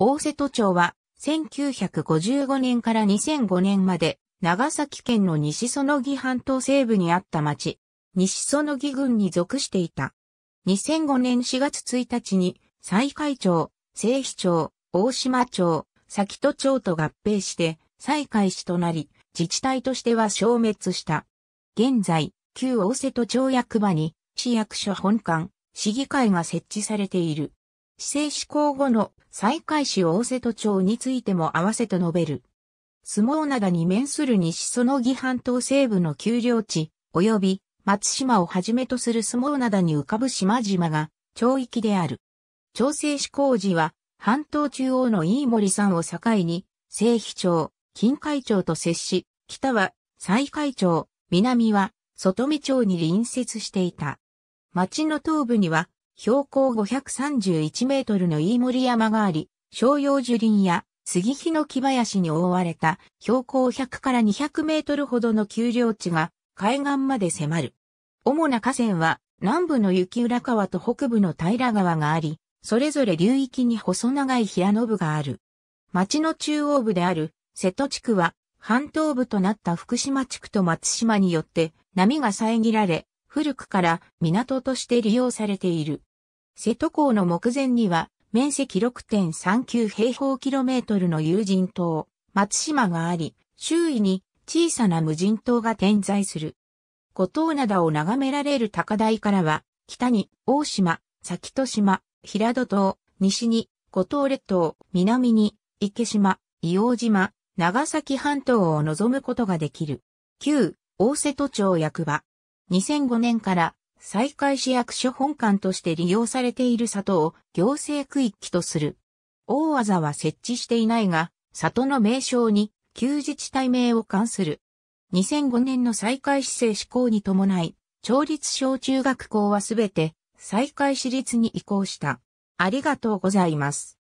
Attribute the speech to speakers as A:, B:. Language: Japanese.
A: 大瀬戸町は、1955年から2005年まで、長崎県の西園木半島西部にあった町、西園木郡に属していた。2005年4月1日に、西海町、西比町、大島町、崎戸町と合併して、西海市となり、自治体としては消滅した。現在、旧大瀬戸町役場に、市役所本館、市議会が設置されている。市政施行後の再開市大瀬戸町についても合わせと述べる。相撲灘に面する西そのぎ半島西部の丘陵地、及び松島をはじめとする相撲灘に浮かぶ島々が町域である。町政施行時は、半島中央の飯森山を境に、西肥町、近海町と接し、北は西海町、南は外見町に隣接していた。町の東部には標高531メートルの飯森山があり、商用樹林や杉木の木林に覆われた標高100から200メートルほどの丘陵地が海岸まで迫る。主な河川は南部の雪浦川と北部の平川があり、それぞれ流域に細長い平野部がある。町の中央部である瀬戸地区は半島部となった福島地区と松島によって波が遮られ、古くから港として利用されている。瀬戸港の目前には、面積6.39平方キロメートルの有人島、松島があり、周囲に小さな無人島が点在する。五島灘を眺められる高台からは、北に大島、先戸島、平戸島、西に五島列島、南に池島、伊黄島、長崎半島を望むことができる。旧、大瀬戸町役場。2005年から西海市役所本館として利用されている里を行政区域とする。大技は設置していないが、里の名称に旧自治体名を冠する。2005年の西海市政施行に伴い、町立小中学校はすべて西海市立に移行した。ありがとうございます。